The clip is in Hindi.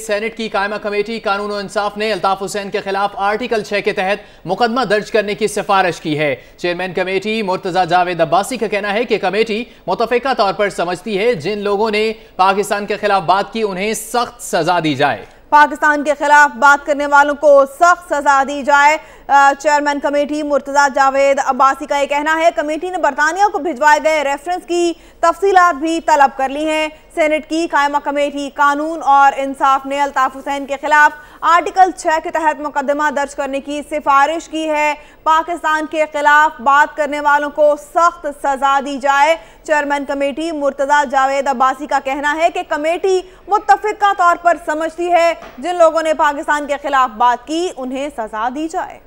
सेनेट की कायमा कमेटी कानून इंसाफ ने अल्ताफ हुसैन के खिलाफ आर्टिकल छह के तहत मुकदमा दर्ज करने की सिफारिश की है चेयरमैन कमेटी मुर्तजा जावेद अब्बासी का कहना है कि कमेटी मुतफिका तौर पर समझती है जिन लोगों ने पाकिस्तान के खिलाफ बात की उन्हें सख्त सजा दी जाए पाकिस्तान के खिलाफ बात करने वालों को सख्त सजा दी जाए चेयरमैन कमेटी मुर्तजा जावेद अब्बासी का ये कहना है कमेटी ने बरतानिया को भिजवाए गए रेफरेंस की तफसीलात भी तलब कर ली हैं सेनेट की कायमा कमेटी कानून और इंसाफ ने अल्ताफ़ हुसैन के खिलाफ आर्टिकल छः के तहत मुकदमा दर्ज करने की सिफारिश की है पाकिस्तान के खिलाफ बात करने वालों को सख्त सजा दी जाए चेयरमैन कमेटी मुर्तजा जावेद अब्बासी का कहना है कि कमेटी मुतफ़ा तौर पर समझती है जिन लोगों ने पाकिस्तान के खिलाफ बात की उन्हें सजा दी जाए